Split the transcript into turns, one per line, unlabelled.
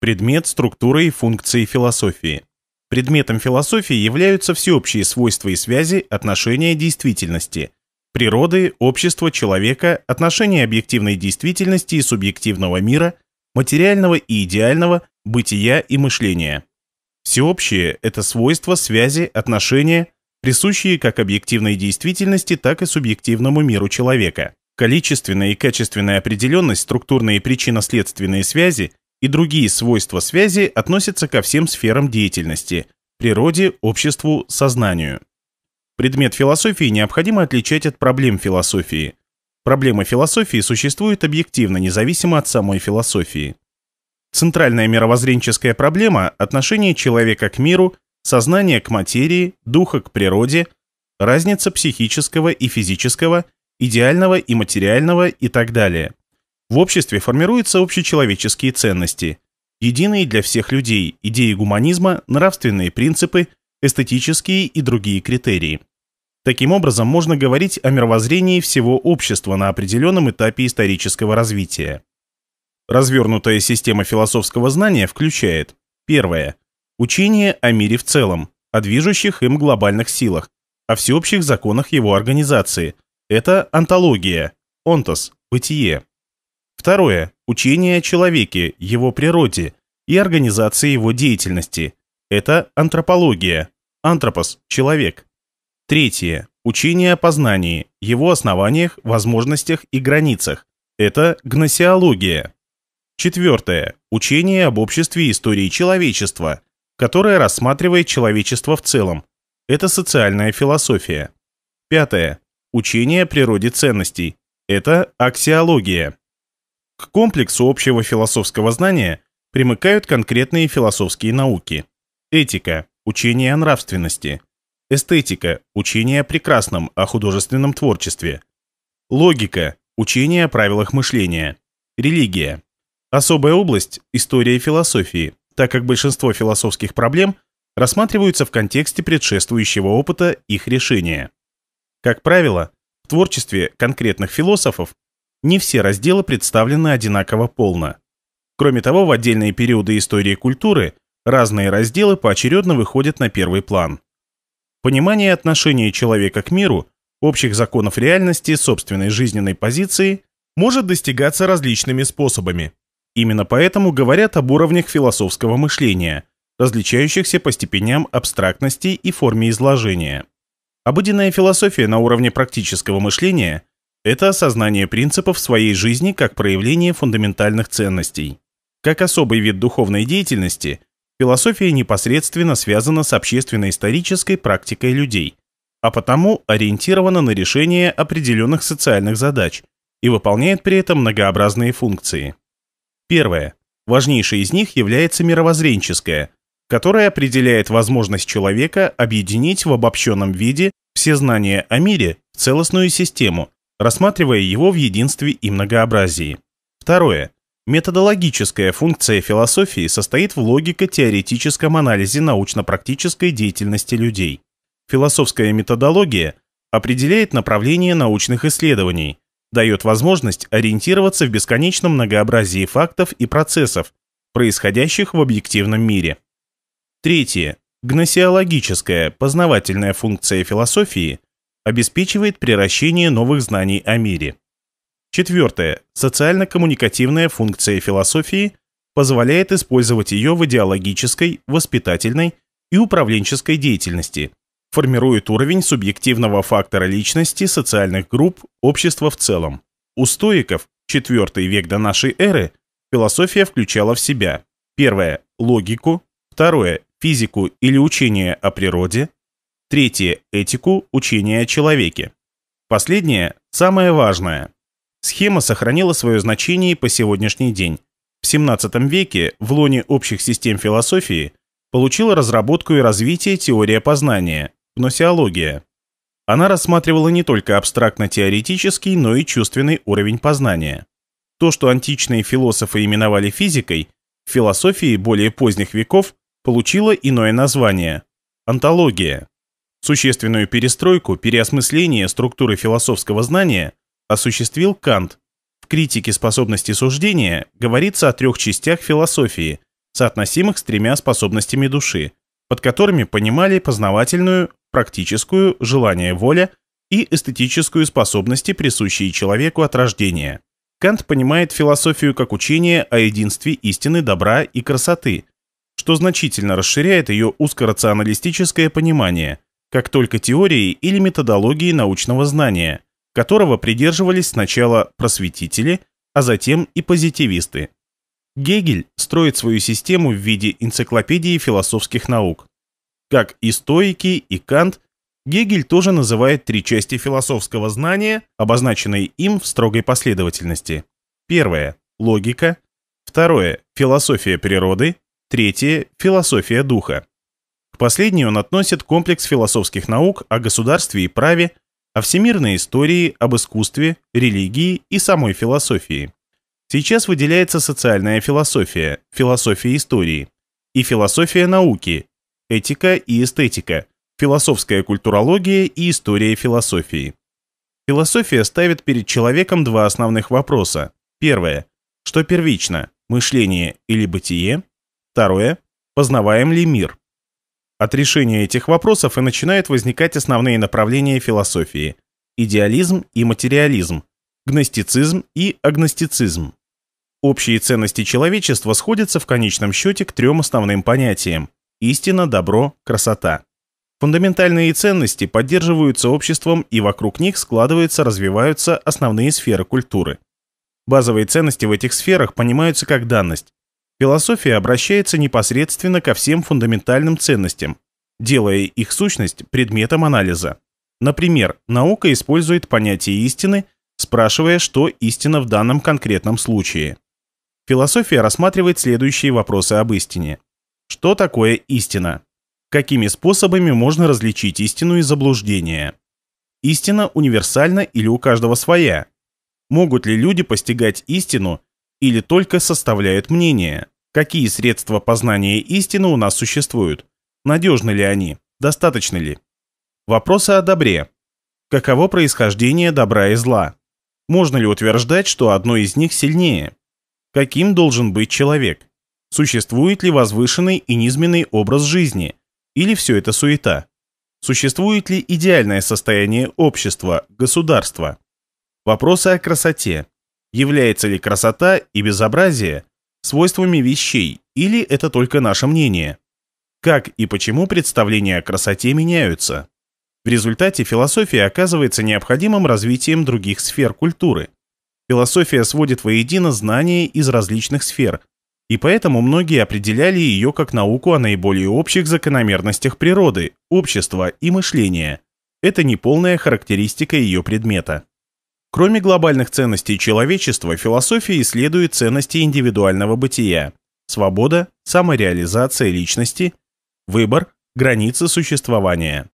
Предмет, структуры и функции философии. Предметом философии являются всеобщие свойства и связи, отношения действительности, природы, общества, человека, отношения объективной действительности и субъективного мира, материального и идеального, бытия и мышления. Всеобщие – это свойства, связи, отношения, присущие как объективной действительности, так и субъективному миру человека. Количественная и качественная определенность, структурные причинно-следственные связи и другие свойства связи относятся ко всем сферам деятельности – природе, обществу, сознанию. Предмет философии необходимо отличать от проблем философии. Проблемы философии существуют объективно, независимо от самой философии. Центральная мировоззренческая проблема – отношение человека к миру, сознание к материи, духа к природе, разница психического и физического, идеального и материального и так далее – в обществе формируются общечеловеческие ценности, единые для всех людей, идеи гуманизма, нравственные принципы, эстетические и другие критерии. Таким образом, можно говорить о мировоззрении всего общества на определенном этапе исторического развития. Развернутая система философского знания включает первое – учение о мире в целом, о движущих им глобальных силах, о всеобщих законах его организации. Это антология, онтос, бытие. Второе. Учение о человеке, его природе и организации его деятельности. Это антропология. Антропос – человек. Третье. Учение о познании, его основаниях, возможностях и границах. Это гносеология. Четвертое. Учение об обществе и истории человечества, которое рассматривает человечество в целом. Это социальная философия. Пятое. Учение о природе ценностей. Это аксиология. К комплексу общего философского знания примыкают конкретные философские науки. Этика – учение о нравственности. Эстетика – учение о прекрасном, о художественном творчестве. Логика – учение о правилах мышления. Религия. Особая область – история философии, так как большинство философских проблем рассматриваются в контексте предшествующего опыта их решения. Как правило, в творчестве конкретных философов не все разделы представлены одинаково полно. Кроме того, в отдельные периоды истории культуры разные разделы поочередно выходят на первый план. Понимание отношения человека к миру, общих законов реальности, собственной жизненной позиции может достигаться различными способами. Именно поэтому говорят об уровнях философского мышления, различающихся по степеням абстрактности и форме изложения. Обыденная философия на уровне практического мышления это осознание принципов своей жизни как проявление фундаментальных ценностей. Как особый вид духовной деятельности, философия непосредственно связана с общественно-исторической практикой людей, а потому ориентирована на решение определенных социальных задач и выполняет при этом многообразные функции. Первое. Важнейшей из них является мировоззренческая, которая определяет возможность человека объединить в обобщенном виде все знания о мире в целостную систему – рассматривая его в единстве и многообразии. Второе. Методологическая функция философии состоит в логико-теоретическом анализе научно-практической деятельности людей. Философская методология определяет направление научных исследований, дает возможность ориентироваться в бесконечном многообразии фактов и процессов, происходящих в объективном мире. Третье. Гносеологическая, познавательная функция философии обеспечивает приращение новых знаний о мире. Четвертое. Социально-коммуникативная функция философии позволяет использовать ее в идеологической, воспитательной и управленческой деятельности, формирует уровень субъективного фактора личности социальных групп общества в целом. У стоиков, IV век до нашей эры, философия включала в себя первое – логику, второе – физику или учение о природе, Третье – этику учения о человеке. Последнее – самое важное. Схема сохранила свое значение по сегодняшний день. В XVII веке в лоне общих систем философии получила разработку и развитие теория познания – гносеология. Она рассматривала не только абстрактно-теоретический, но и чувственный уровень познания. То, что античные философы именовали физикой, в философии более поздних веков получило иное название – антология. Существенную перестройку, переосмысление структуры философского знания осуществил Кант. В критике способности суждения говорится о трех частях философии, соотносимых с тремя способностями души, под которыми понимали познавательную, практическую, желание воля и эстетическую способности, присущие человеку от рождения. Кант понимает философию как учение о единстве истины, добра и красоты, что значительно расширяет ее узкорационалистическое понимание – как только теории или методологии научного знания, которого придерживались сначала просветители, а затем и позитивисты. Гегель строит свою систему в виде энциклопедии философских наук. Как и стоики, и Кант, Гегель тоже называет три части философского знания, обозначенные им в строгой последовательности. Первое – логика. Второе – философия природы. Третье – философия духа. К последней он относит комплекс философских наук о государстве и праве, о всемирной истории, об искусстве, религии и самой философии. Сейчас выделяется социальная философия, философия истории и философия науки, этика и эстетика, философская культурология и история философии. Философия ставит перед человеком два основных вопроса. Первое. Что первично – мышление или бытие? Второе. Познаваем ли мир? От решения этих вопросов и начинают возникать основные направления философии – идеализм и материализм, гностицизм и агностицизм. Общие ценности человечества сходятся в конечном счете к трем основным понятиям – истина, добро, красота. Фундаментальные ценности поддерживаются обществом и вокруг них складываются, развиваются основные сферы культуры. Базовые ценности в этих сферах понимаются как данность, Философия обращается непосредственно ко всем фундаментальным ценностям, делая их сущность предметом анализа. Например, наука использует понятие истины, спрашивая, что истина в данном конкретном случае. Философия рассматривает следующие вопросы об истине. Что такое истина? Какими способами можно различить истину и заблуждение? Истина универсальна или у каждого своя? Могут ли люди постигать истину или только составляют мнение, какие средства познания истины у нас существуют, надежны ли они, достаточны ли. Вопросы о добре. Каково происхождение добра и зла? Можно ли утверждать, что одно из них сильнее? Каким должен быть человек? Существует ли возвышенный и низменный образ жизни? Или все это суета? Существует ли идеальное состояние общества, государства? Вопросы о красоте. Является ли красота и безобразие свойствами вещей, или это только наше мнение? Как и почему представления о красоте меняются? В результате философия оказывается необходимым развитием других сфер культуры. Философия сводит воедино знания из различных сфер, и поэтому многие определяли ее как науку о наиболее общих закономерностях природы, общества и мышления. Это неполная характеристика ее предмета. Кроме глобальных ценностей человечества, философия исследует ценности индивидуального бытия – свобода, самореализация личности, выбор, границы существования.